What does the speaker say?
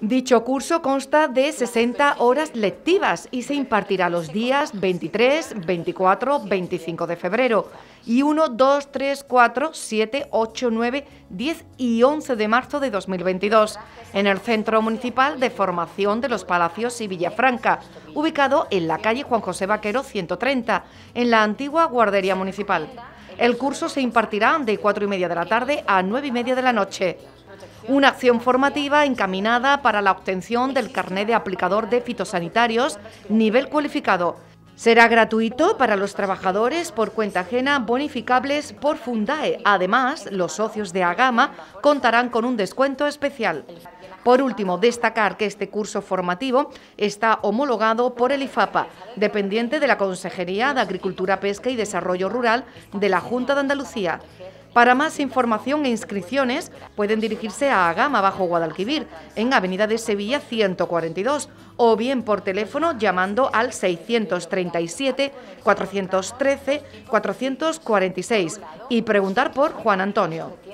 Dicho curso consta de 60 horas lectivas y se impartirá los días 23, 24, 25 de febrero y 1, 2, 3, 4, 7, 8, 9, 10 y 11 de marzo de 2022 en el Centro Municipal de Formación de los Palacios y Villafranca, ubicado en la calle Juan José Vaquero 130, en la antigua Guardería Municipal. El curso se impartirá de 4 y media de la tarde a 9 y media de la noche. Una acción formativa encaminada para la obtención del carnet de aplicador de fitosanitarios nivel cualificado. Será gratuito para los trabajadores por cuenta ajena bonificables por Fundae. Además, los socios de Agama contarán con un descuento especial. Por último, destacar que este curso formativo está homologado por el IFAPA, dependiente de la Consejería de Agricultura, Pesca y Desarrollo Rural de la Junta de Andalucía. Para más información e inscripciones pueden dirigirse a Agama Bajo Guadalquivir, en Avenida de Sevilla 142, o bien por teléfono llamando al 637-413-446 y preguntar por Juan Antonio.